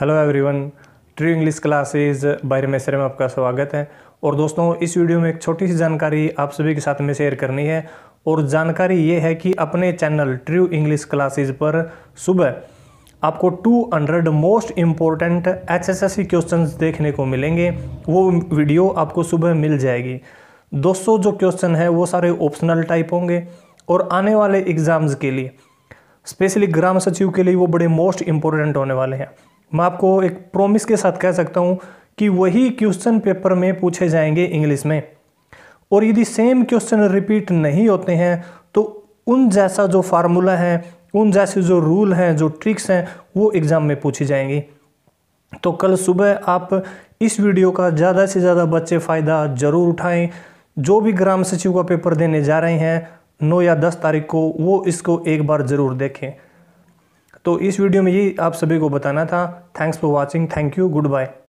hello everyone true English classes बारे में में आपका स्वागत है और दोस्तों इस वीडियो में एक छोटी सी जानकारी आप सभी के साथ में शेयर करनी है और जानकारी ये है कि अपने चैनल ट्रू इंग्लिश क्लासेस पर सुबह आपको 200 most important H S S question देखने को मिलेंगे वो वीडियो आपको सुबह मिल जाएगी दोस्तों जो क्वेश्चन है वो सारे ऑप्शनल टाइप होंगे और आने वाले एग्ज़ाम्स के लिए स्पेशली ग्राम सचिव के लिए वो बड़े मोस्ट इम्पोर्टेंट होने वाले हैं मैं आपको एक प्रोमिस के साथ कह सकता हूँ कि वही क्वेश्चन पेपर में पूछे जाएंगे इंग्लिश में और यदि सेम क्वेश्चन रिपीट नहीं होते हैं तो उन जैसा जो फार्मूला है उन जैसे जो रूल हैं जो ट्रिक्स हैं वो एग्ज़ाम में पूछी जाएंगी तो कल सुबह आप इस वीडियो का ज़्यादा से ज़्यादा बच्चे फ़ायदा ज़रूर उठाएं जो भी ग्राम सचिव का पेपर देने जा रहे हैं नौ या दस तारीख को वो इसको एक बार ज़रूर देखें तो इस वीडियो में ये आप सभी को बताना था thanks for watching thank you good bye